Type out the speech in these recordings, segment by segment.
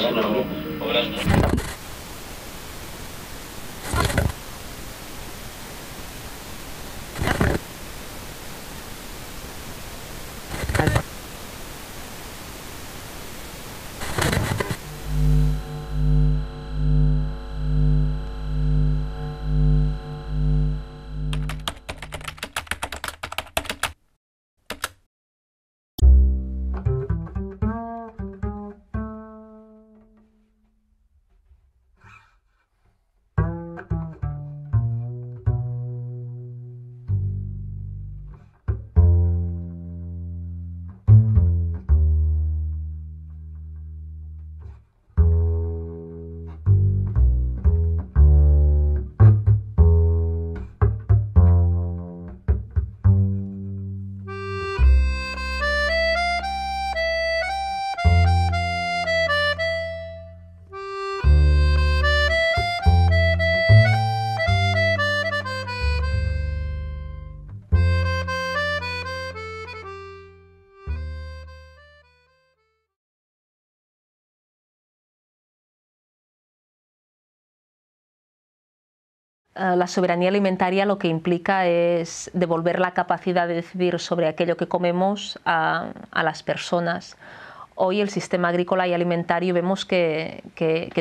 Gracias. Eh, la soberanía alimentaria lo que implica es devolver la capacidad de decidir sobre aquello que comemos a, las personas hoy el sistema agrícola y alimentario vemos que,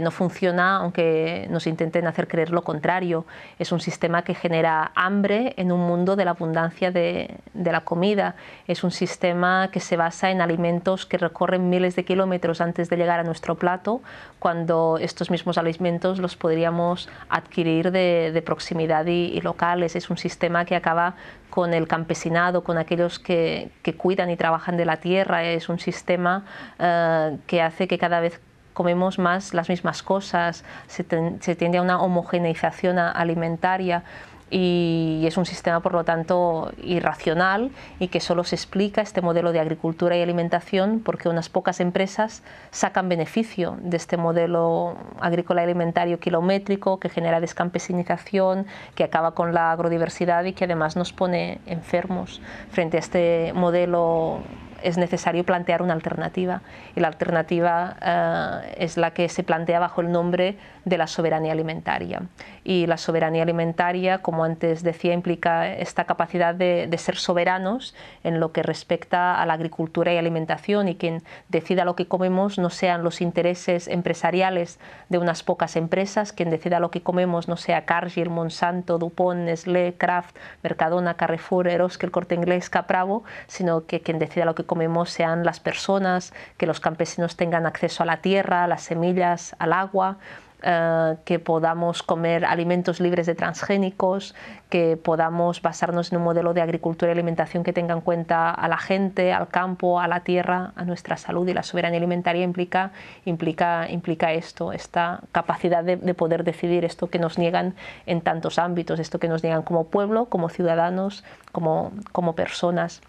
no funciona, aunque nos intenten hacer creer lo contrario. Es un sistema que genera hambre en un mundo de la abundancia de, la comida. Es un sistema que se basa en alimentos que recorren miles de kilómetros antes de llegar a nuestro plato, cuando estos mismos alimentos los podríamos adquirir de, proximidad y, y locales. Es un sistema que acaba con el campesinado, con aquellos que, cuidan y trabajan de la tierra. Es un sistema eh, que hace que cada vez comemos más las mismas cosas, se, se tiende a una homogeneización alimentaria y es un sistema por lo tanto irracional y que solo se explica este modelo de agricultura y alimentación porque unas pocas empresas sacan beneficio de este modelo agrícola alimentario kilométrico que genera descampesinización, que acaba con la agrodiversidad y que además nos pone enfermos frente a este modelo es necesario plantear una alternativa y la alternativa eh, es la que se plantea bajo el nombre de la soberanía alimentaria. Y la soberanía alimentaria, como antes decía, implica esta capacidad de, ser soberanos en lo que respecta a la agricultura y alimentación y quien decida lo que comemos no sean los intereses empresariales de unas pocas empresas, quien decida lo que comemos no sea Cargill, Monsanto, Dupont, Nestlé, Kraft, Mercadona, Carrefour, que el Corte Inglés, Capravo, sino que quien decida lo que comemos comemos sean las personas, que los campesinos tengan acceso a la tierra, a las semillas, al agua, eh, que podamos comer alimentos libres de transgénicos, que podamos basarnos en un modelo de agricultura y alimentación que tenga en cuenta a la gente, al campo, a la tierra, a nuestra salud y la soberanía alimentaria implica, implica, implica esto, esta capacidad de, poder decidir esto que nos niegan en tantos ámbitos, esto que nos niegan como pueblo, como ciudadanos, como personas.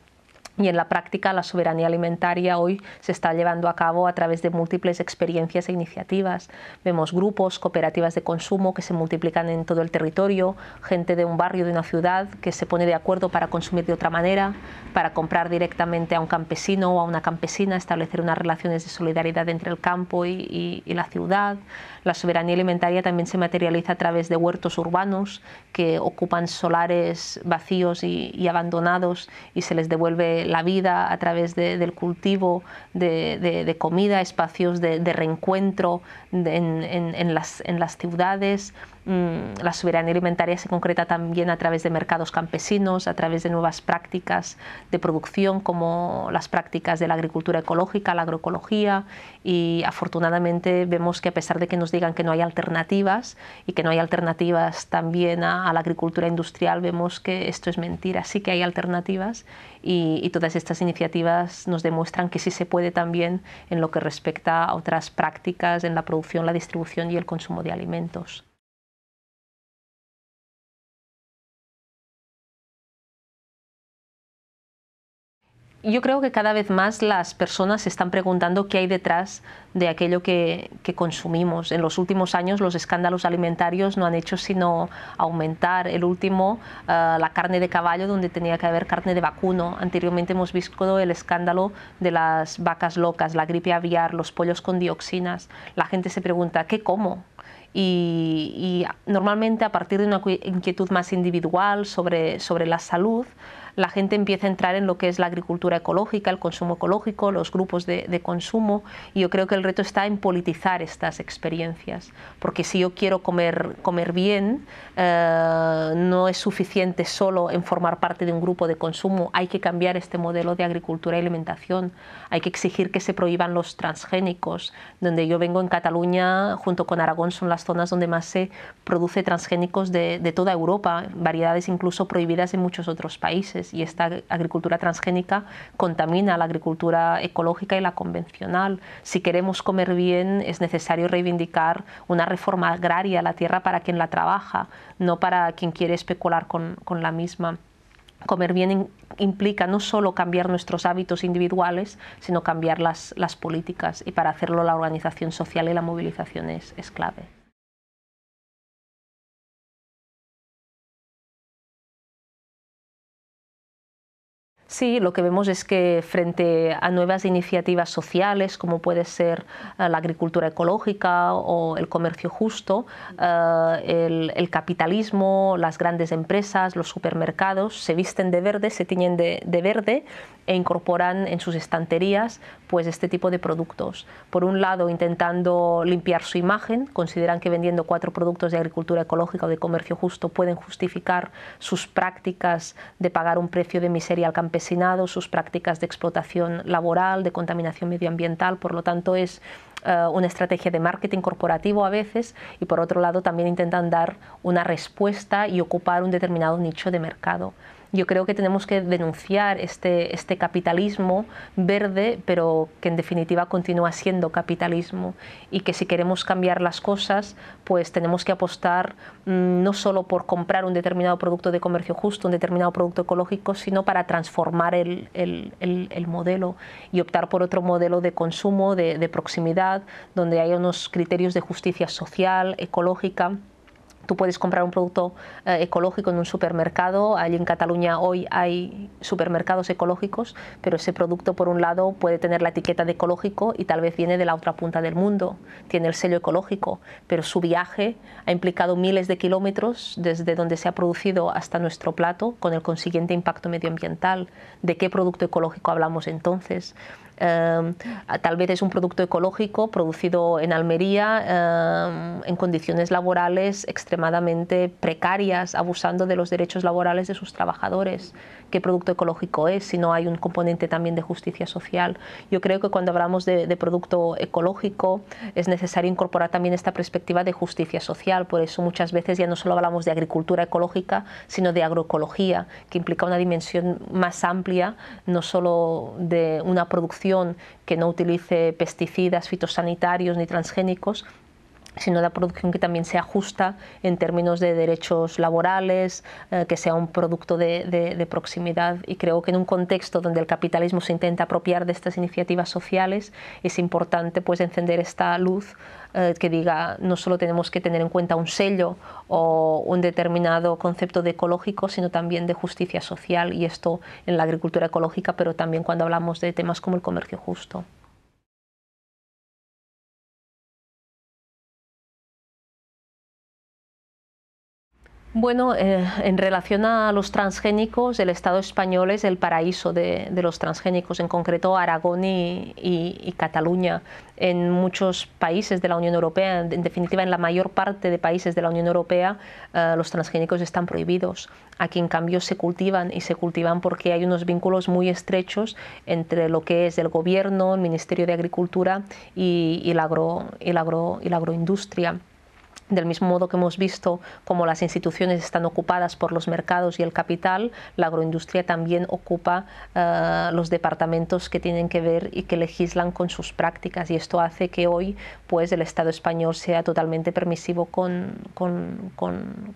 Y en la práctica la soberanía alimentaria hoy se está llevando a cabo a través de múltiples experiencias e iniciativas. Vemos grupos, cooperativas de consumo que se multiplican en todo el territorio, gente de un barrio, de una ciudad que se pone de acuerdo para consumir de otra manera, para comprar directamente a un campesino o a una campesina, establecer unas relaciones de solidaridad entre el campo y, la ciudad. La soberanía alimentaria también se materializa a través de huertos urbanos que ocupan solares vacíos y, y abandonados y se les devuelve la vida a través del cultivo de, comida, espacios de, reencuentro en las ciudades, Mm, la soberanía alimentaria se concreta también a través de mercados campesinos, a través de nuevas prácticas de producción como las prácticas de la agricultura ecológica, la agroecología y afortunadamente vemos que a pesar de que nos digan que no hay alternativas y que no hay alternativas también a, la agricultura industrial, vemos que esto es mentira, sí que hay alternativas y todas estas iniciativas nos demuestran que sí se puede también en lo que respecta a otras prácticas en la producción, la distribución y el consumo de alimentos. yo creo que cada vez más las personas se están preguntando qué hay detrás de aquello que, consumimos. En los últimos años los escándalos alimentarios no han hecho sino aumentar. El último, ah, la carne de caballo, donde tenía que haber carne de vacuno. Anteriormente hemos visto el escándalo de las vacas locas, la gripe aviar, los pollos con dioxinas. La gente se pregunta, ¿qué como? Y, normalmente a partir de una inquietud más individual sobre, sobre la salud, la gente empieza a entrar en lo que es la agricultura ecológica, el consumo ecológico, los grupos de, consumo y yo creo que el reto está en politizar estas experiencias, porque si yo quiero comer, comer bien, eh, no es suficiente solo en formar parte de un grupo de consumo, hay que cambiar este modelo de agricultura y alimentación, hay que exigir que se prohíban los transgénicos, donde yo vengo en Cataluña, junto con Aragón, son las zonas donde más se produce transgénicos de toda Europa, variedades incluso prohibidas en muchos otros países y esta agricultura transgénica contamina la agricultura ecológica y la convencional. Si queremos comer bien es necesario reivindicar una reforma agraria a la tierra para quien la trabaja, no para quien quiere especular con, la misma. Comer bien implica no solo cambiar nuestros hábitos individuales, sino cambiar las, políticas y para hacerlo la organización social y la movilización es clave. Sí, lo que vemos es que frente a nuevas iniciativas sociales, como puede ser eh, la agricultura ecológica o el comercio justo, eh, el, capitalismo, las grandes empresas, los supermercados se visten de verde, se tiñen de verde e incorporan en sus estanterías pues este tipo de productos. Por un lado, intentando limpiar su imagen, consideran que vendiendo cuatro productos de agricultura ecológica o de comercio justo pueden justificar sus prácticas de pagar un precio de miseria al campesinado, sus prácticas de explotación laboral, de contaminación medioambiental, por lo tanto es eh, una estrategia de marketing corporativo a veces y por otro lado también intentan dar una respuesta y ocupar un determinado nicho de mercado yo creo que tenemos que denunciar este, este capitalismo verde, pero que en definitiva continúa siendo capitalismo y que si queremos cambiar las cosas, pues tenemos que apostar mm, no solo por comprar un determinado producto de comercio justo, un determinado producto ecológico, sino para transformar el, modelo y optar por otro modelo de consumo, de, de proximidad, donde haya unos criterios de justicia social, ecológica tú puedes comprar un producto eh, ecológico en un supermercado. Allí en Cataluña hoy hay supermercados ecológicos, pero ese producto, por un lado, puede tener la etiqueta de ecológico y tal vez viene de la otra punta del mundo. Tiene el sello ecológico, pero su viaje ha implicado miles de kilómetros desde donde se ha producido hasta nuestro plato, con el consiguiente impacto medioambiental. ¿De qué producto ecológico hablamos entonces? Em, tal vez es un producto ecológico producido en Almería em, en condiciones laborales extremadamente precarias, abusando de los derechos laborales de sus trabajadores. ¿Qué producto ecológico es si no hay un componente también de justicia social? Yo creo que cuando hablamos de producto ecológico es necesario incorporar también esta perspectiva de justicia social. Por eso muchas veces ya no solo hablamos de agricultura ecológica, sino de agroecología, que implica una dimensión más amplia, no solo de una producción que no utilice pesticidas, fitosanitarios ni transgénicos, sino la producción que también sea justa en términos de derechos laborales, eh, que sea un producto de, de, proximidad. Y creo que en un contexto donde el capitalismo se intenta apropiar de estas iniciativas sociales, es importante pues encender esta luz eh, que diga no solo tenemos que tener en cuenta un sello o un determinado concepto de ecológico, sino también de justicia social y esto en la agricultura ecológica, pero también cuando hablamos de temas como el comercio justo. Bueno, eh, en relación a los transgénicos, el Estado español es el paraíso de, los transgénicos, en concreto Aragón y, Cataluña. En muchos países de la Unión Europea, en definitiva en la mayor parte de países de la Unión Europea, eh, los transgénicos están prohibidos. Aquí en cambio se cultivan y se cultivan porque hay unos vínculos muy estrechos entre lo que es el gobierno, el Ministerio de Agricultura y, y la agroindustria del mismo modo que hemos visto cómo las instituciones están ocupadas por los mercados y el capital, la agroindustria también ocupa eh, los departamentos que tienen que ver y que legislan con sus prácticas y esto hace que hoy pues el Estado español sea totalmente permisivo con,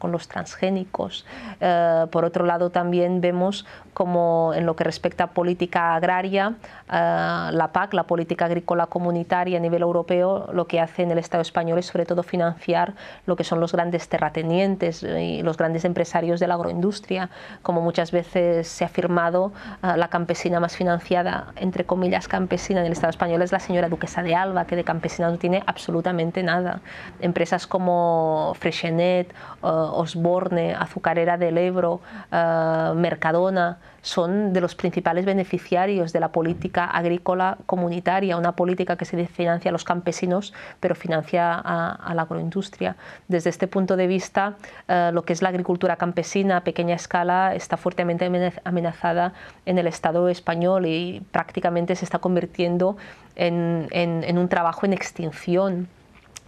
los transgénicos. Eh, por otro lado también vemos como en lo que respecta a política agraria, eh, la PAC, la política agrícola comunitaria a nivel europeo, lo que hace en el Estado español es sobre todo financiar lo que son los grandes terratenientes y los grandes empresarios de la agroindustria, como muchas veces se ha afirmado, ah, la campesina más financiada, entre comillas, campesina en el Estado español es la señora duquesa de Alba, que de campesina no tiene absolutamente nada. Empresas como Freshenet, ah, Osborne, Azucarera del Ebro, ah, Mercadona, son de los principales beneficiarios de la política agrícola comunitaria, una política que se financia a los campesinos, pero financia a, la agroindustria. Desde este punto de vista, eh, lo que es la agricultura campesina a pequeña escala está fuertemente amenazada en el Estado español y prácticamente se está convirtiendo en un trabajo en extinción.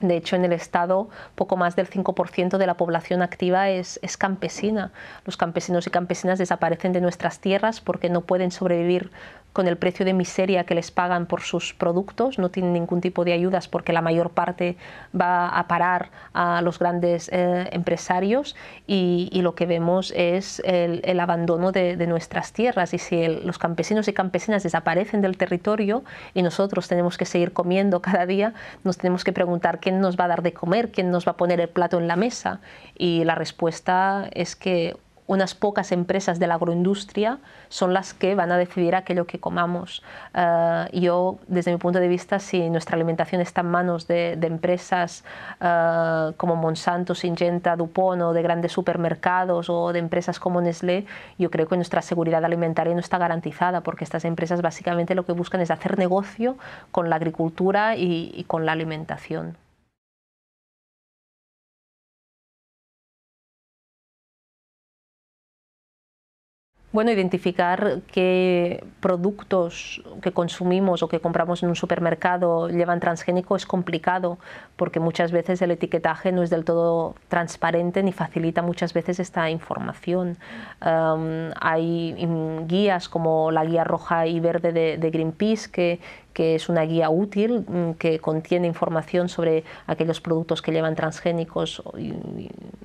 De hecho, en el Estado poco más del 5% de la población activa es, campesina. Los campesinos y campesinas desaparecen de nuestras tierras porque no pueden sobrevivir con el precio de miseria que les pagan por sus productos, no tienen ningún tipo de ayudas porque la mayor parte va a parar a los grandes eh, empresarios y, lo que vemos es el, abandono de, nuestras tierras. Y si los campesinos y campesinas desaparecen del territorio y nosotros tenemos que seguir comiendo cada día, nos tenemos que preguntar quién nos va a dar de comer, quién nos va a poner el plato en la mesa. Y la respuesta es que unas pocas empresas de la agroindustria son las que van a decidir aquello que comamos. Eh, yo, desde mi punto de vista, si nuestra alimentación está en manos de, empresas eh, como Monsanto, Syngenta, Dupont o de grandes supermercados o de empresas como Nestlé, yo creo que nuestra seguridad alimentaria no está garantizada porque estas empresas básicamente lo que buscan es hacer negocio con la agricultura y con la alimentación. bueno, identificar qué productos que consumimos o que compramos en un supermercado llevan transgénico es complicado porque muchas veces el etiquetaje no es del todo transparente ni facilita muchas veces esta información. hay guías como la guía roja y verde de Greenpeace que, que es una guía útil mm, que contiene información sobre aquellos productos que llevan transgénicos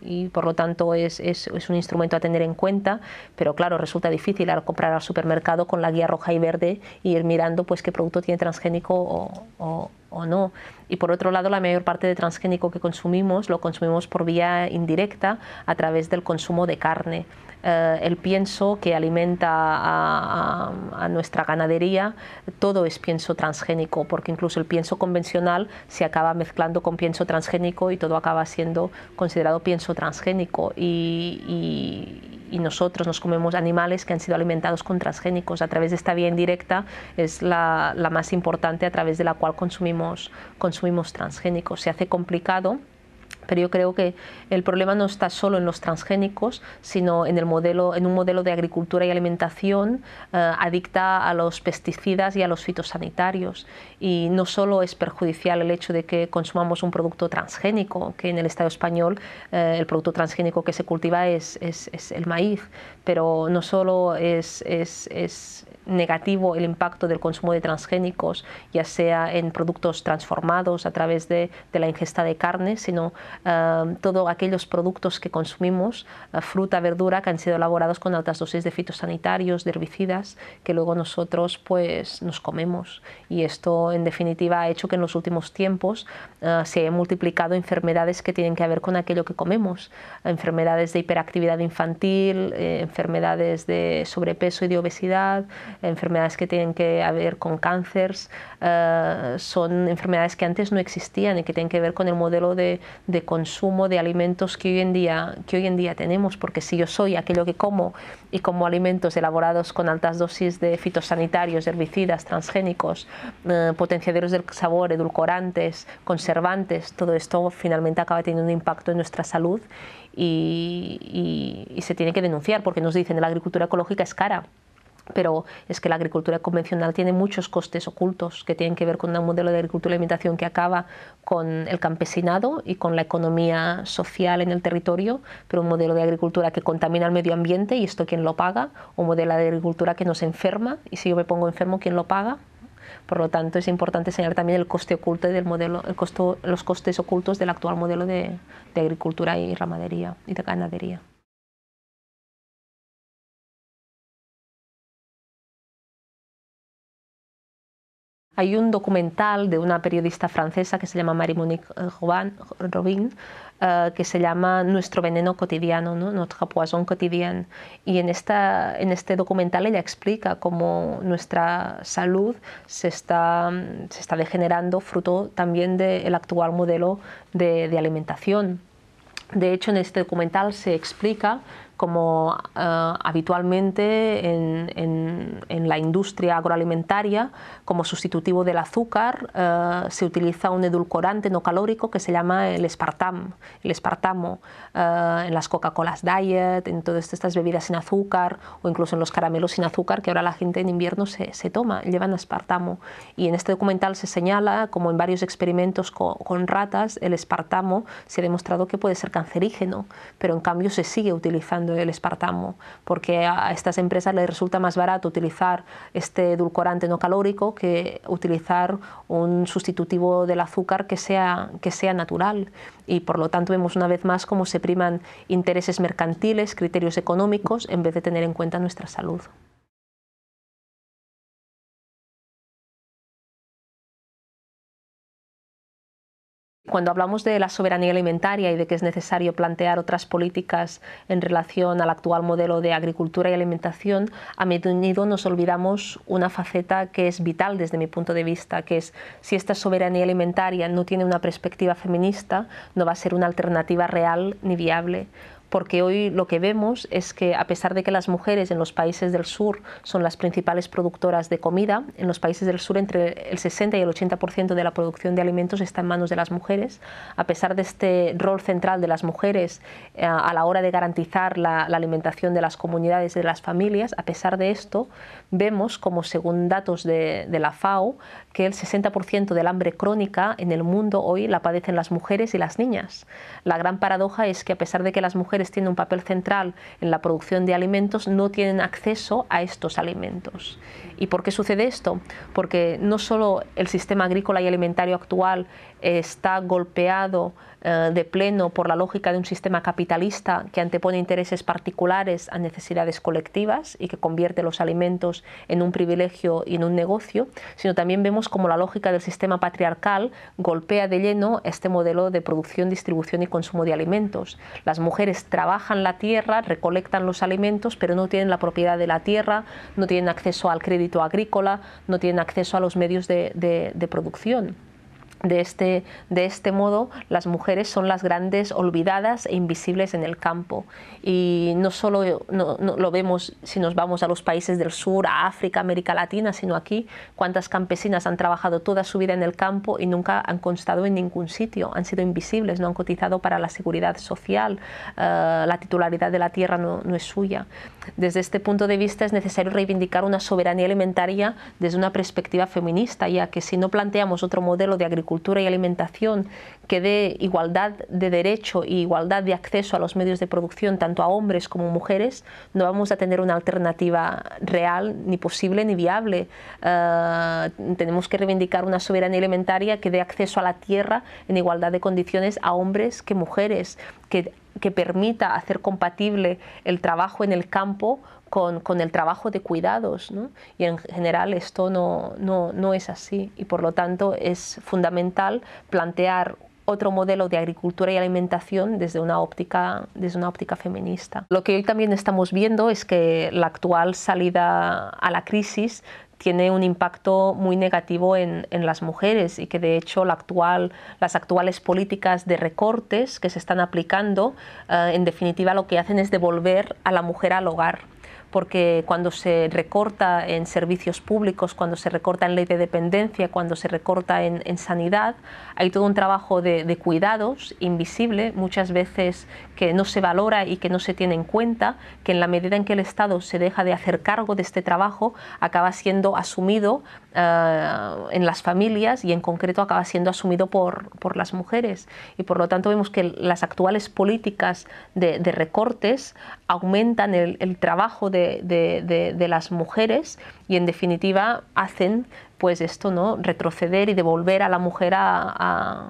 y, por lo tanto es, un instrumento a tener en cuenta, pero claro, resulta difícil al comprar al supermercado con la guía roja y verde y ir mirando pues qué producto tiene transgénico o no. Y por otro lado, la mayor parte de transgénico que consumimos lo consumimos por vía indirecta a través del consumo de carne. Eh, el pienso que alimenta a, nuestra ganadería, todo es pienso transgénico, porque incluso el pienso convencional se acaba mezclando con pienso transgénico y todo acaba siendo considerado pienso transgénico. Y, nosotros nos comemos animales que han sido alimentados con transgénicos. A través de esta vía indirecta es la, más importante a través de la cual consumimos, consumimos transgénicos. Se hace complicado pero yo creo que el problema no está solo en los transgénicos, sino en, el modelo, en un modelo de agricultura y alimentación eh, adicta a los pesticidas y a los fitosanitarios. Y no solo es perjudicial el hecho de que consumamos un producto transgénico, que en el Estado español eh, el producto transgénico que se cultiva es, el maíz, pero no solo es, es negativo el impacto del consumo de transgénicos, ya sea en productos transformados a través de, la ingesta de carne, sino eh, todos aquellos productos que consumimos, eh, fruta, verdura, que han sido elaborados con altas dosis de fitosanitarios, de herbicidas, que luego nosotros pues nos comemos. Y esto en definitiva ha hecho que en los últimos tiempos eh, se hayan multiplicado enfermedades que tienen que ver con aquello que comemos, enfermedades de hiperactividad infantil, enfermedades de sobrepeso y de obesidad, enfermedades que tienen que ver con cánceres, eh, son enfermedades que antes no existían y que tienen que ver con el modelo de, consumo de alimentos que hoy, en día, que hoy en día tenemos, porque si yo soy aquello que como y como alimentos elaborados con altas dosis de fitosanitarios, herbicidas, transgénicos, eh, potenciadores del sabor, edulcorantes, conservantes, todo esto finalmente acaba teniendo un impacto en nuestra salud y, se tiene que denunciar porque nos dicen que la agricultura ecológica es cara pero es que la agricultura convencional tiene muchos costes ocultos que tienen que ver con un modelo de agricultura de alimentación que acaba con el campesinado y con la economía social en el territorio, pero un modelo de agricultura que contamina el medio ambiente y esto quién lo paga, un modelo de agricultura que nos enferma y si yo me pongo enfermo, ¿quién lo paga? Por lo tanto, es importante señalar también el coste oculto del modelo, los costes ocultos del actual modelo de agricultura y ramadería y de ganadería. Hay un documental de una periodista francesa que se llama Marie-Monique eh, Robin, eh, que se llama Nuestro veneno cotidiano, Notre poison Y en, esta, en este documental ella explica cómo nuestra salud se está, mm, se está degenerando fruto también del actual modelo de, de alimentación. De hecho, en este documental se explica como eh, habitualmente en, en, la industria agroalimentaria, como sustitutivo del azúcar, eh, se utiliza un edulcorante no calórico que se llama el espartam, el espartamo, eh, en las Coca-Colas Diet, en todas estas bebidas sin azúcar o incluso en los caramelos sin azúcar que ahora la gente en invierno se, se toma, llevan espartamo. Y en este documental se señala, como en varios experimentos con ratas, el espartamo se ha demostrado que puede ser cancerígeno, pero en cambio se sigue utilizando del el espartamo, porque a estas empresas les resulta más barato utilizar este edulcorante no calórico que utilizar un sustitutivo del azúcar que sea, que sea natural. Y por lo tanto vemos una vez más cómo se priman intereses mercantiles, criterios económicos, en vez de tener en cuenta nuestra salud. Cuando hablamos de la soberanía alimentaria y de que es necesario plantear otras políticas en relación al actual modelo de agricultura y alimentación, a menudo nos olvidamos una faceta que es vital desde mi punto de vista, que es si esta soberanía alimentaria no tiene una perspectiva feminista, no va a ser una alternativa real ni viable porque hoy lo que vemos es que a pesar de que las mujeres en los países del sur son las principales productoras de comida, en los países del sur entre el 60 y el 80% de la producción de alimentos está en manos de las mujeres, a pesar de este rol central de las mujeres eh, a la hora de garantizar la, alimentación de las comunidades y de las familias, a pesar de esto, vemos como según datos de la FAO, que el 60% del hambre crónica en el mundo hoy la padecen las mujeres y las niñas. La gran paradoja es que a pesar de que las mujeres tienen un papel central en la producción de alimentos, no tienen acceso a estos alimentos. ¿Y por qué sucede esto? Porque no solo el sistema agrícola y alimentario actual está golpeado eh, de pleno por la lógica de un sistema capitalista que antepone intereses particulares a necesidades colectivas y que convierte los alimentos en un privilegio y en un negocio, sino también vemos como la lógica del sistema patriarcal golpea de lleno este modelo de producción, distribución y consumo de alimentos. Las mujeres trabajan la tierra, recolectan los alimentos, pero no tienen la propiedad de la tierra, no tienen acceso al crédito agrícola, no tienen acceso a los medios de producción. De este, de este, modo, las mujeres son las grandes olvidadas e invisibles en el campo. Y no solo no, lo vemos si nos vamos a los países del sur, a África, América Latina, sino aquí, cuántas campesinas han trabajado toda su vida en el campo y nunca han constado en ningún sitio, han sido invisibles, no han cotizado para la seguridad social, eh, la titularidad de la tierra no, no es suya. Desde este punto de vista es necesario reivindicar una soberanía alimentaria desde una perspectiva feminista, ya que si no planteamos otro modelo de agricultura, cultura y Alimentación que dé igualdad de derecho y igualdad de acceso a los medios de producción, tanto a hombres como mujeres, no vamos a tener una alternativa real, ni posible, ni viable. Eh, tenemos que reivindicar una soberanía alimentaria que dé acceso a la tierra en igualdad de condiciones a hombres que mujeres, que, que permita hacer compatible el trabajo en el campo con, el trabajo de cuidados. Y en general esto no, no, no es así y por lo tanto es fundamental plantear otro modelo de agricultura y alimentación desde una óptica, desde una óptica feminista. Lo que hoy también estamos viendo es que la actual salida a la crisis tiene un impacto muy negativo en, en las mujeres y que de hecho la actual, las actuales políticas de recortes que se están aplicando eh, en definitiva lo que hacen es devolver a la mujer al hogar porque cuando se recorta en servicios públicos, cuando se recorta en ley de dependencia, cuando se recorta en, sanidad, hay todo un trabajo de, cuidados invisible, muchas veces que no se valora y que no se tiene en cuenta, que en la medida en que el Estado se deja de hacer cargo de este trabajo, acaba siendo asumido eh, en las familias y en concreto acaba siendo asumido por, las mujeres. Y por lo tanto vemos que las actuales políticas de, recortes aumentan el, trabajo de, las mujeres y en definitiva hacen pues esto, ¿no? retroceder y devolver a la mujer al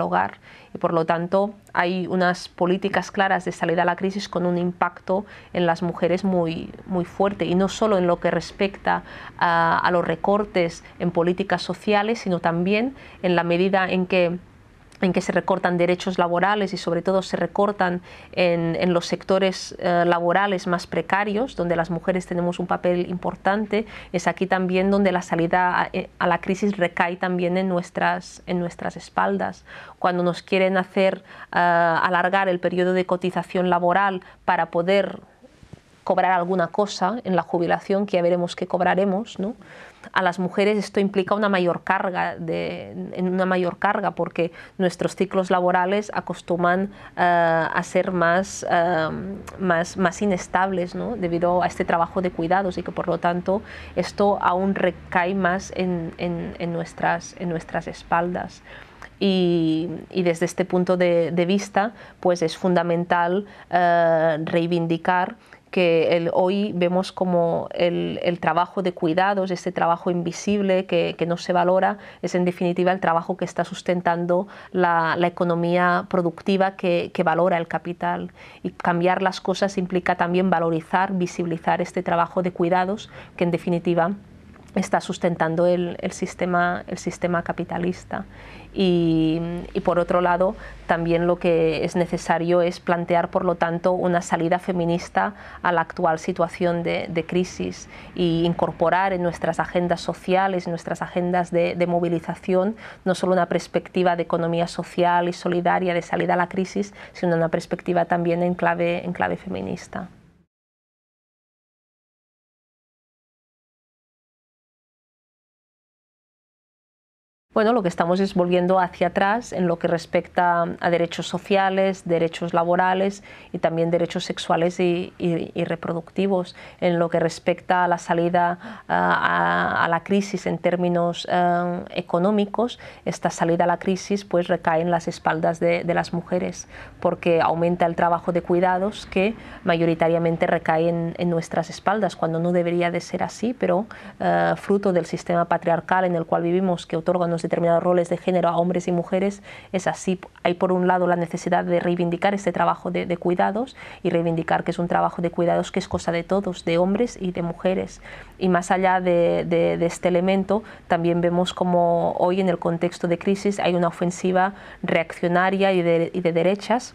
hogar y por lo tanto hay unas políticas claras de salida a la crisis con un impacto en las mujeres muy, muy fuerte y no solo en lo que respecta a, a los recortes en políticas sociales, sino también en la medida en que en que se recortan derechos laborales y sobre todo se recortan en, los sectores eh, laborales más precarios, donde las mujeres tenemos un papel importante, es aquí también donde la salida a, eh, la crisis recae también en nuestras, en nuestras espaldas. Cuando nos quieren hacer eh, alargar el periodo de cotización laboral para poder cobrar alguna cosa en la jubilación, que ya veremos qué cobraremos, a las mujeres esto implica una mayor carga, de, una mayor carga porque nuestros ciclos laborales acostuman eh, a ser más, em, más, más inestables debido a este trabajo de cuidados y que por lo tanto esto aún recae más en, en, nuestras, en nuestras espaldas. Y, desde este punto de, vista pues es fundamental eh, reivindicar que el, hoy vemos como el, trabajo de cuidados, este trabajo invisible que, no se valora, es en definitiva el trabajo que está sustentando la, economía productiva que, valora el capital. Y cambiar las cosas implica también valorizar, visibilizar este trabajo de cuidados que en definitiva está sustentando el, sistema, el sistema capitalista y, por otro lado también lo que es necesario es plantear por lo tanto una salida feminista a la actual situación de, crisis e incorporar en nuestras agendas sociales, en nuestras agendas de, movilización, no solo una perspectiva de economía social y solidaria de salida a la crisis, sino una perspectiva también en clave feminista. bueno, lo que estamos es volviendo hacia atrás en lo que respecta a derechos sociales, derechos laborales y también derechos sexuales y, reproductivos, en lo que respecta a la salida a, la crisis en términos eh, económicos, esta salida a la crisis pues recae en las espaldas de, las mujeres, porque aumenta el trabajo de cuidados que mayoritariamente recae en, nuestras espaldas, cuando no debería de ser así, pero eh, fruto del sistema patriarcal en el cual vivimos, que otorga determinados roles de género a hombres y mujeres, es así. Hay por un lado la necesidad de reivindicar este trabajo de, cuidados y reivindicar que es un trabajo de cuidados que es cosa de todos, de hombres y de mujeres. Y más allá de, este elemento, también vemos como hoy en el contexto de crisis hay una ofensiva reaccionaria y de derechas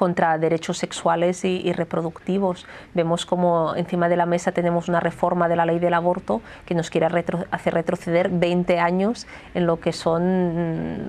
contra derechos sexuales y, reproductivos. Vemos como encima de la mesa tenemos una reforma de la ley del aborto que nos quiere hacer retroceder 20 años en lo que son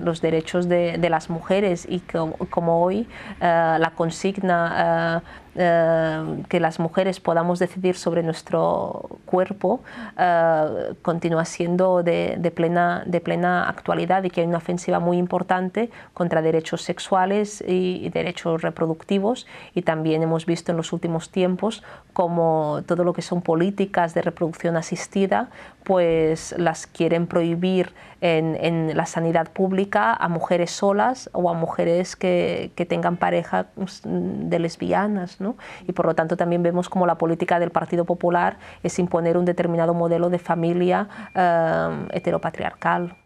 mm, los derechos de, las mujeres y como, hoy eh, la consigna eh, eh, que las mujeres podamos decidir sobre nuestro cuerpo eh, continúa siendo de, plena, de plena actualidad y que hay una ofensiva muy importante contra derechos sexuales y derechos reproductivos y también hemos visto en los últimos tiempos como todo lo que son políticas de reproducción asistida pues las quieren prohibir en, la sanidad pública a mujeres solas o a mujeres que, tengan pareja pues, de lesbianas. Y por lo tanto también vemos como la política del Partido Popular es imponer un determinado modelo de familia eh, heteropatriarcal.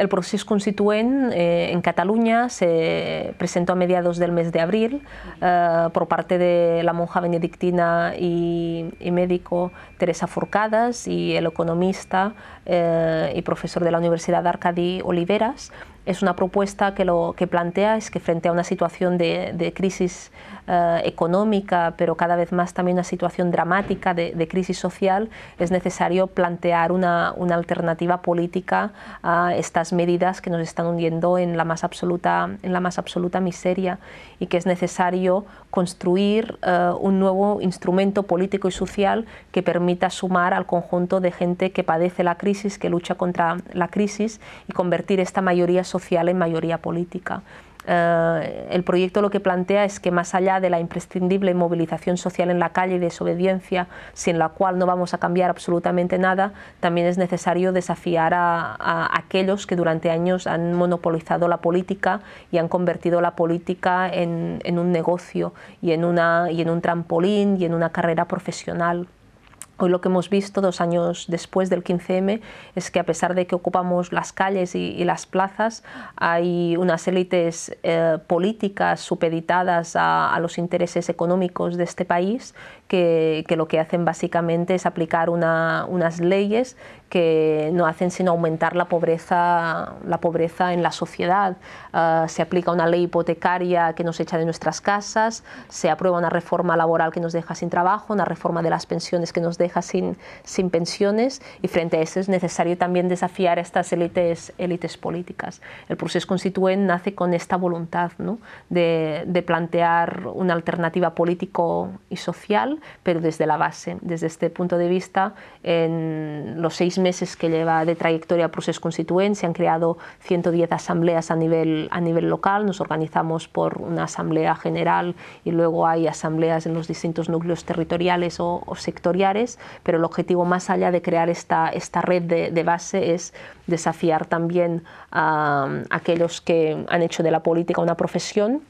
El proceso constituyente eh, en Cataluña se presentó a mediados del mes de abril eh, por parte de la monja benedictina y, médico Teresa Forcadas y el economista y eh, profesor de la Universidad de Arcadí Oliveras es una propuesta que lo que plantea es que frente a una situación de, crisis eh, económica, pero cada vez más también una situación dramática de, crisis social, es necesario plantear una, alternativa política a estas medidas que nos están hundiendo en la más absoluta, en la más absoluta miseria y que es necesario construir eh, un nuevo instrumento político y social que permita sumar al conjunto de gente que padece la crisis, que lucha contra la crisis y convertir esta mayoría social en mayoría política. Eh, el proyecto lo que plantea es que más allá de la imprescindible movilización social en la calle y desobediencia, sin la cual no vamos a cambiar absolutamente nada, también es necesario desafiar a, aquellos que durante años han monopolizado la política y han convertido la política en, en un negocio y en, una, y en un trampolín y en una carrera profesional. Hoy lo que hemos visto dos años después del 15M es que a pesar de que ocupamos las calles y, las plazas, hay unas élites eh, políticas supeditadas a, los intereses económicos de este país que, lo que hacen básicamente es aplicar unas leyes que no hacen sino aumentar la pobreza, la pobreza en la sociedad. Ah, se aplica una ley hipotecaria que nos echa de nuestras casas, se aprueba una reforma laboral que nos deja sin trabajo, una reforma de las pensiones que nos deja sin, sin pensiones y frente a eso es necesario también desafiar a estas élites, élites políticas. El proceso constituyente nace con esta voluntad ¿no? de, de plantear una alternativa político y social, pero desde la base, desde este punto de vista, en los seis meses que lleva de trayectoria Proceso Constituent. Se han creado 110 asambleas a nivel, a nivel local. Nos organizamos por una asamblea general y luego hay asambleas en los distintos núcleos territoriales o, sectoriales. Pero el objetivo más allá de crear esta, esta red de, base es desafiar también a aquellos que han hecho de la política una profesión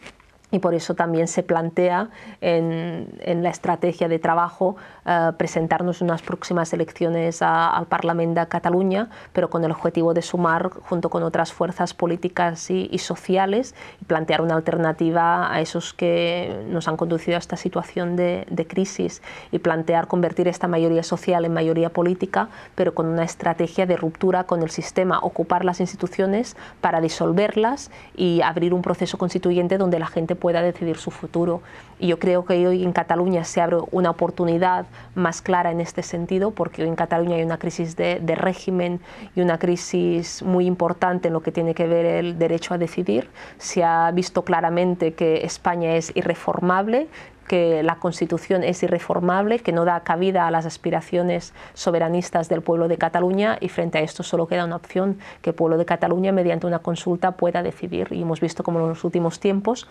y por eso también se plantea en, en la estrategia de trabajo eh, presentarnos unas próximas elecciones al Parlamento de Cataluña, pero con el objetivo de sumar junto con otras fuerzas políticas y, sociales y plantear una alternativa a esos que nos han conducido a esta situación de, de crisis y plantear convertir esta mayoría social en mayoría política, pero con una estrategia de ruptura con el sistema, ocupar las instituciones para disolverlas y abrir un proceso constituyente donde la gente pueda decidir su futuro. Y yo creo que hoy en Cataluña se abre una oportunidad más clara en este sentido, porque hoy en Cataluña hay una crisis de, régimen y una crisis muy importante en lo que tiene que ver el derecho a decidir. Se ha visto claramente que España es irreformable, que la Constitución es irreformable, que no da cabida a las aspiraciones soberanistas del pueblo de Cataluña y frente a esto solo queda una opción, que el pueblo de Cataluña mediante una consulta pueda decidir. Y hemos visto como en los últimos tiempos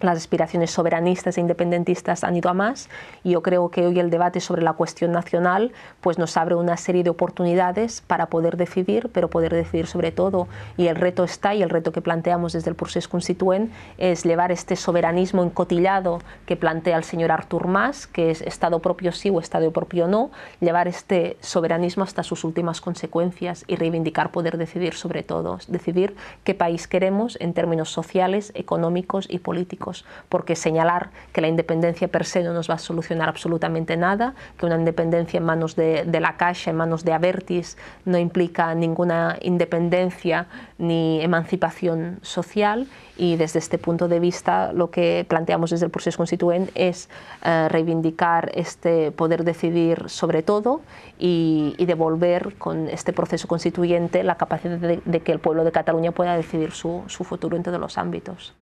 las aspiraciones soberanistas e independentistas han ido a más y yo creo que hoy el debate sobre la cuestión nacional pues nos abre una serie de oportunidades para poder decidir, pero poder decidir sobre todo y el reto está y el reto que planteamos desde el proceso constituent es llevar este soberanismo encotillado que plantea el señor Artur Mas, que es Estado propio sí o Estado propio no, llevar este soberanismo hasta sus últimas consecuencias y reivindicar poder decidir sobre todo, decidir qué país queremos en términos sociales, económicos y políticos porque señalar que la independencia per se no nos va a solucionar absolutamente nada, que una independencia en manos de, la Caixa, en manos de Avertis, no implica ninguna independencia ni emancipación social y desde este punto de vista lo que planteamos desde el proceso constituyente es eh, reivindicar este poder decidir sobre todo y, devolver con este proceso constituyente la capacidad de, que el pueblo de Cataluña pueda decidir su futuro en todos los ámbitos.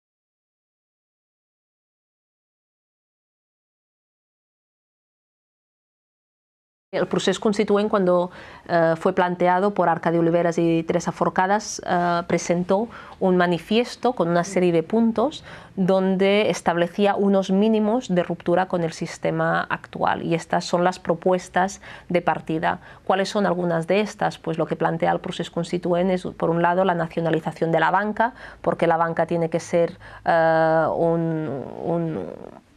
El proceso constituyente, cuando eh, fue planteado por Arcadio Oliveras y Teresa Forcadas, eh, presentó un manifiesto con una serie de puntos donde establecía unos mínimos de ruptura con el sistema actual. Y estas son las propuestas de partida. ¿Cuáles son algunas de estas? Pues lo que plantea el proceso constituyente es, por un lado, la nacionalización de la banca, porque la banca tiene que ser eh, un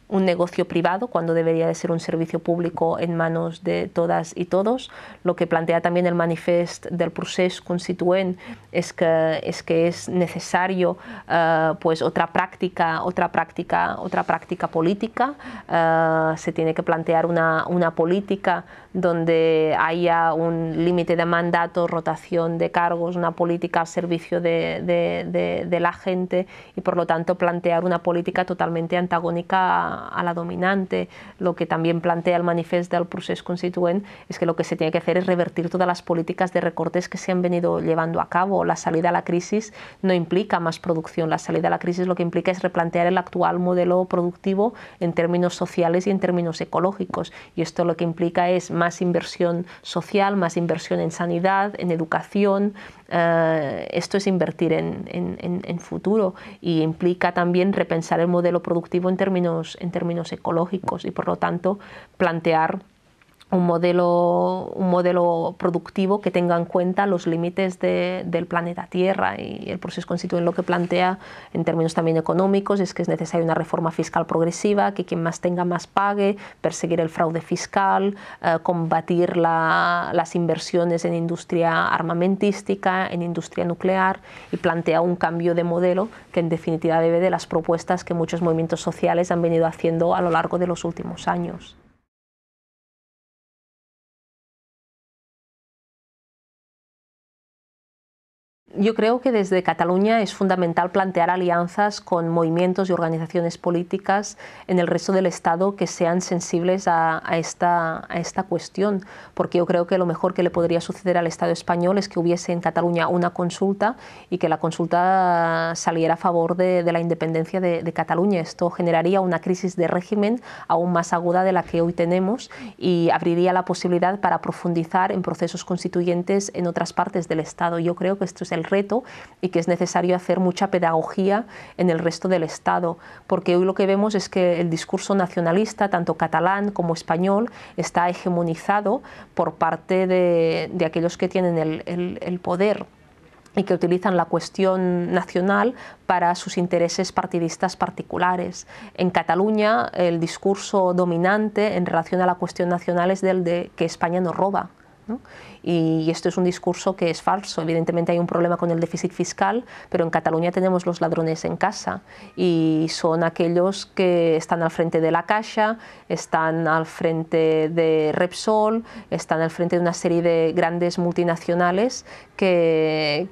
un negocio privado cuando debería de ser un servicio público en manos de todas y todos. Lo que plantea también el manifest del proceso constituent es que es, necesario eh, pues otra práctica, otra práctica, otra práctica política. Eh, se tiene que plantear una, una política donde haya un límite de mandato, rotación de cargos, una política al servicio de, de, la gente y por lo tanto plantear una política totalmente antagónica a, la dominante. Lo que también plantea el manifiesto del proceso constituent es que lo que se tiene que hacer es revertir todas las políticas de recortes que se han venido llevando a cabo. La salida a la crisis no implica más producción, la salida a la crisis lo que implica es replantear el actual modelo productivo en términos sociales y en términos ecológicos y esto lo que implica es más más inversión social, más inversión en sanidad, en educación. Eh, esto es invertir en, futuro y implica también repensar el modelo productivo en términos, en términos ecológicos y por lo tanto plantear un modelo, productivo que tenga en cuenta los límites del planeta Tierra y el proceso constituye lo que plantea en términos también económicos es que es necesaria una reforma fiscal progresiva, que quien más tenga más pague, perseguir el fraude fiscal, eh, combatir las inversiones en industria armamentística, en industria nuclear y plantea un cambio de modelo que en definitiva debe de las propuestas que muchos movimientos sociales han venido haciendo a lo largo de los últimos años. yo creo que desde Cataluña es fundamental plantear alianzas con movimientos y organizaciones políticas en el resto del Estado que sean sensibles a, esta, a, esta, cuestión, porque yo creo que lo mejor que le podría suceder al Estado español es que hubiese en Cataluña una consulta y que la consulta saliera a favor de, la independencia de, de, Cataluña. Esto generaría una crisis de régimen aún más aguda de la que hoy tenemos y abriría la posibilidad para profundizar en procesos constituyentes en otras partes del Estado. Yo creo que esto es el reto y que es necesario hacer mucha pedagogía en el resto del Estado, porque hoy lo que vemos es que el discurso nacionalista, tanto catalán como español, está hegemonizado por parte de, aquellos que tienen el, poder y que utilizan la cuestión nacional para sus intereses partidistas particulares. En Cataluña, el discurso dominante en relación a la cuestión nacional es el de que España nos roba. Y esto es un discurso que es falso. Evidentemente hay un problema con el déficit fiscal, pero en Cataluña tenemos los ladrones en casa y son aquellos que están al frente de la Caixa, están al frente de Repsol, están al frente de una serie de grandes multinacionales que,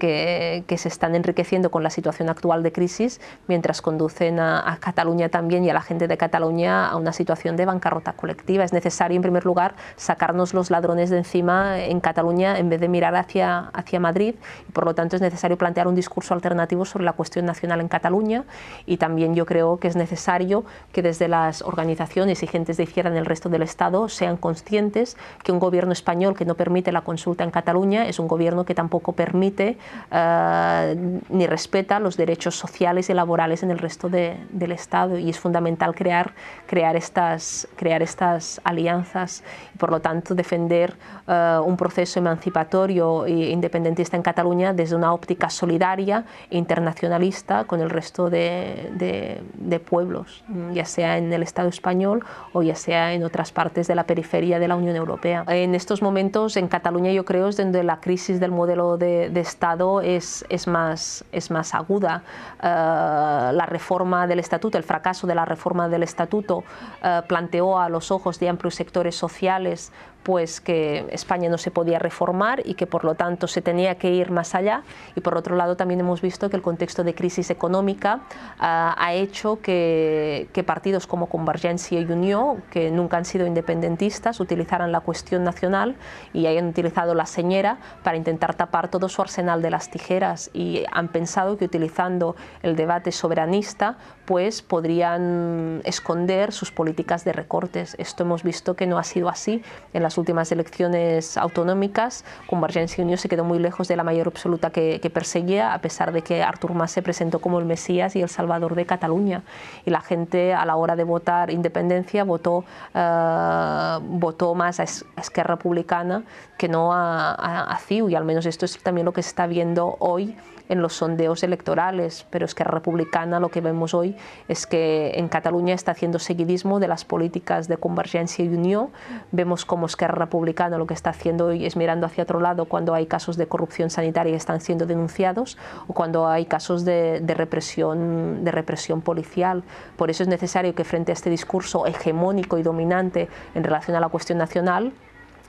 se están enriqueciendo con la situación actual de crisis mientras conducen a, a Cataluña también y a la gente de Cataluña a una situación de bancarrota colectiva. Es necesario, en primer lugar, sacarnos los ladrones de encima en Cataluña en vez de mirar hacia, hacia Madrid y por lo tanto es necesario plantear un discurso alternativo sobre la cuestión nacional en Cataluña y también yo creo que es necesario que desde las organizaciones y gentes de izquierda en el resto del Estado sean conscientes que un gobierno español que no permite la consulta en Cataluña es un gobierno que tampoco permite eh, ni respeta los derechos sociales y laborales en el resto del Estado y es fundamental crear, crear, estas, crear estas alianzas y por lo tanto defender eh, un proceso emancipatorio e independentista en Cataluña desde una óptica solidaria internacionalista con el resto de, pueblos, ya sea en el Estado español o ya sea en otras partes de la periferia de la Unión Europea. En estos momentos en Cataluña yo creo es donde la crisis del modelo de, Estado es, es, más, es más aguda. Eh, la reforma del estatuto, el fracaso de la reforma del estatuto eh, planteó a los ojos de amplios sectores sociales pues que España no se podía reformar y que por lo tanto se tenía que ir más allá y por otro lado también hemos visto que el contexto de crisis económica ah, ha hecho que, partidos como Convergencia y Unió, que nunca han sido independentistas, utilizaran la cuestión nacional y hayan utilizado la señera para intentar tapar todo su arsenal de las tijeras y han pensado que utilizando el debate soberanista pues podrían esconder sus políticas de recortes. Esto hemos visto que no ha sido así en las las últimas elecciones autonómicas, Convergencia Unió se quedó muy lejos de la mayor absoluta que, perseguía, a pesar de que Artur Mas se presentó como el Mesías y el Salvador de Cataluña. Y la gente, a la hora de votar independencia, votó, eh, votó más a Esquerra Republicana que no a CIU, y al menos esto es también lo que se está viendo hoy en los sondeos electorales, pero es que Republicana lo que vemos hoy es que en Cataluña está haciendo seguidismo de las políticas de convergencia y unión. Vemos como Esquerra Republicana lo que está haciendo hoy es mirando hacia otro lado cuando hay casos de corrupción sanitaria que están siendo denunciados o cuando hay casos de, de represión, de represión policial. Por eso es necesario que frente a este discurso hegemónico y dominante en relación a la cuestión nacional,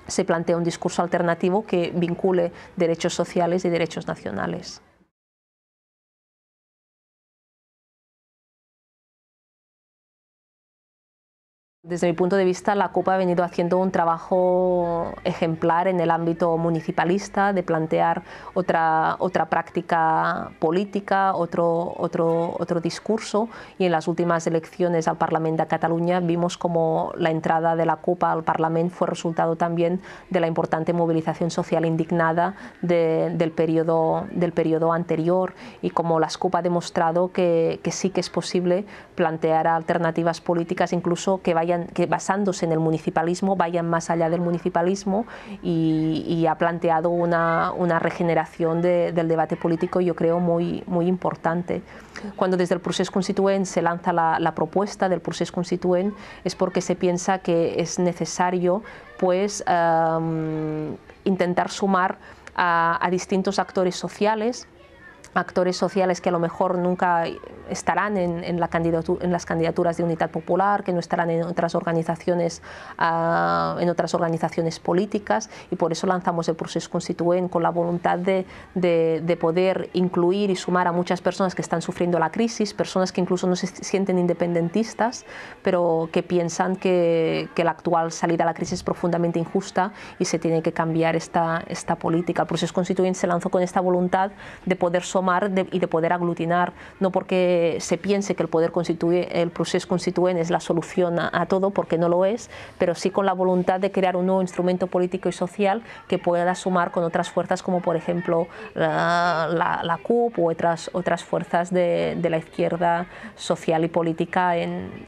se plantee un discurso alternativo que vincule derechos sociales y derechos nacionales. Desde mi punto de vista, la CUP ha venido haciendo un trabajo ejemplar en el ámbito municipalista, de plantear otra, otra práctica política, otro, otro, otro discurso, y en las últimas elecciones al Parlamento de Cataluña vimos como la entrada de la CUP al Parlamento fue resultado también de la importante movilización social indignada del, periodo, del periodo anterior, y como la CUP ha demostrado que, que sí que es posible plantear alternativas políticas, incluso que vayan que basándose en el municipalismo, vayan más allá del municipalismo y, ha planteado una, regeneración del debate político, yo creo, muy, muy importante. Cuando desde el Proceso Constituyente se lanza la, propuesta del Proceso Constituyente es porque se piensa que es necesario pues, em, intentar sumar a distintos actores sociales actores sociales que a lo mejor nunca estarán en, en, la en, las candidaturas de Unidad Popular, que no estarán en otras organizaciones, ah, en otras organizaciones políticas y por eso lanzamos el proceso constituyente con la voluntad de, de, poder incluir y sumar a muchas personas que están sufriendo la crisis, personas que incluso no se sienten independentistas, pero que piensan que, la actual salida a la crisis es profundamente injusta y se tiene que cambiar esta, esta política. El proceso constituyente se lanzó con esta voluntad de poder sumar y de poder aglutinar, no porque se piense que el poder constituye, el proceso constituyente es la solución a, todo, porque no lo es, pero sí con la voluntad de crear un nuevo instrumento político y social que pueda sumar con otras fuerzas como por ejemplo la, la, CUP u otras, otras fuerzas de, la izquierda social y política en,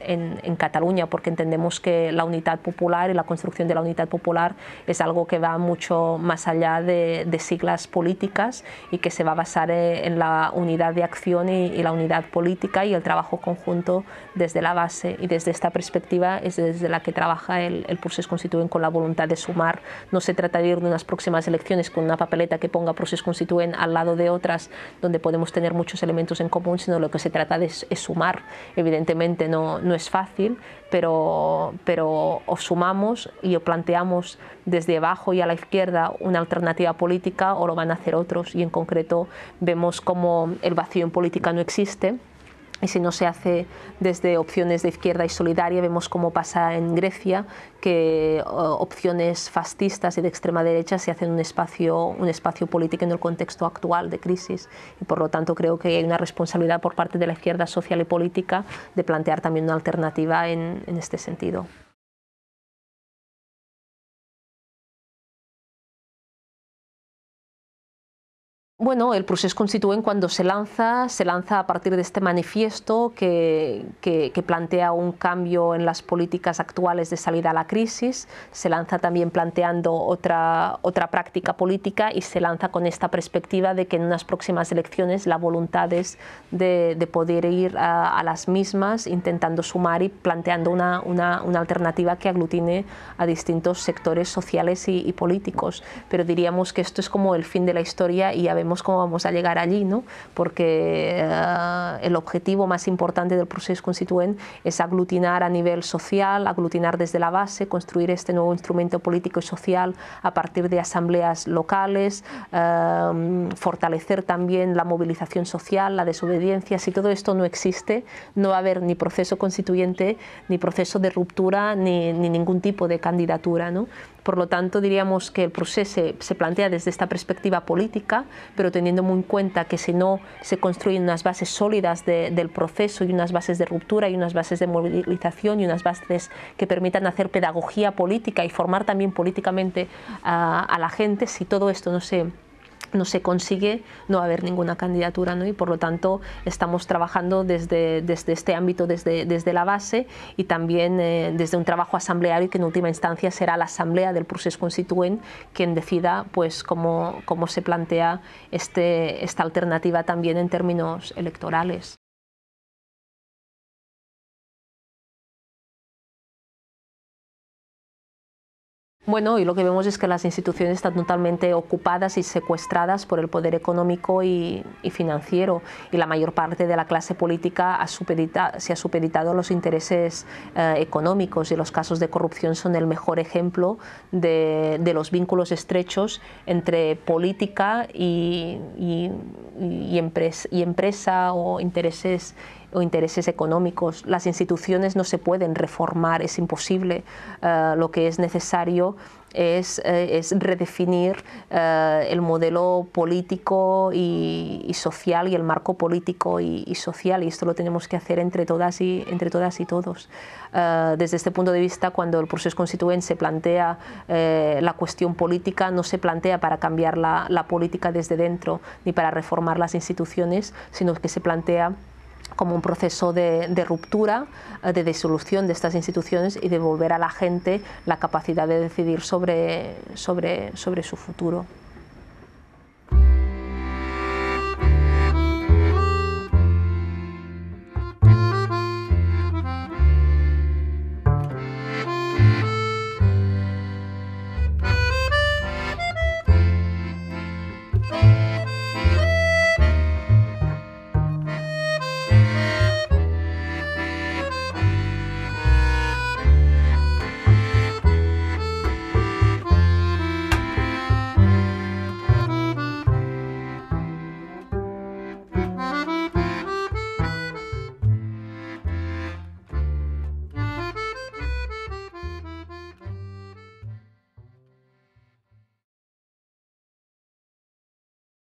Cataluña, porque entendemos que la unidad popular y la construcción de la unidad popular es algo que va mucho más allá de, de siglas políticas y que se va a basar en en la unidad de acción y, la unidad política y el trabajo conjunto desde la base. Y desde esta perspectiva es desde la que trabaja el, el Constituyen con la voluntad de sumar. No se trata de ir de unas próximas elecciones con una papeleta que ponga Proceso constituyen al lado de otras donde podemos tener muchos elementos en común, sino lo que se trata de es, sumar. Evidentemente no, no es fácil, pero, pero o sumamos y o planteamos desde abajo y a la izquierda una alternativa política o lo van a hacer otros. Y en concreto vemos pues, como el vacío en política no existe, y si no se hace desde opciones de izquierda y solidaria, vemos cómo pasa en Grecia, que opciones fascistas y de extrema derecha se hacen un espacio, un espacio político en el contexto actual de crisis. Y por lo tanto creo que hay una responsabilidad por parte de la izquierda social y política de plantear también una alternativa en este sentido. Bueno, el proceso constituye, cuando se lanza, se lanza a partir de este manifiesto que, plantea un cambio en las políticas actuales de salida a la crisis, se lanza también planteando otra, otra práctica política y se lanza con esta perspectiva de que en unas próximas elecciones la voluntad es de, poder ir a, las mismas, intentando sumar y planteando una, alternativa que aglutine a distintos sectores sociales y, políticos. Pero diríamos que esto es como el fin de la historia y ya cómo vamos a llegar allí, ¿no? porque eh, el objetivo más importante del proceso constituyente es aglutinar a nivel social, aglutinar desde la base, construir este nuevo instrumento político y social a partir de asambleas locales, eh, fortalecer también la movilización social, la desobediencia. Si todo esto no existe, no va a haber ni proceso constituyente, ni proceso de ruptura, ni, ningún tipo de candidatura. ¿no? Por lo tanto, diríamos que el proceso se, plantea desde esta perspectiva política, pero teniendo muy en cuenta que si no se construyen unas bases sólidas del proceso y unas bases de ruptura y unas bases de movilización y unas bases que permitan hacer pedagogía política y formar también políticamente a la gente, si todo esto no se no se consigue, no haber ninguna candidatura ¿no? y por lo tanto estamos trabajando desde, este ámbito, desde, la base y también eh, desde un trabajo asambleario que en última instancia será la asamblea del proceso constituent quien decida pues, cómo, se plantea este, esta alternativa también en términos electorales. Bueno, y lo que vemos es que las instituciones están totalmente ocupadas y secuestradas por el poder económico y, financiero, y la mayor parte de la clase política se ha supeditado a los intereses eh, económicos, y los casos de corrupción son el mejor ejemplo de, los vínculos estrechos entre política y, y empresa o intereses o intereses económicos. Las instituciones no se pueden reformar, es imposible. Eh, lo que es necesario es, eh, es redefinir eh, el modelo político y, social y el marco político y, social y esto lo tenemos que hacer entre todas y, entre todas y todos. desde este punto de vista, cuando el proceso constituyente plantea la cuestión política, no se plantea para cambiar la, la política desde dentro ni para reformar las instituciones, sino que se plantea como un proceso de, ruptura, eh, de disolución de estas instituciones y devolver a la gente la capacidad de decidir sobre, sobre, sobre su futuro.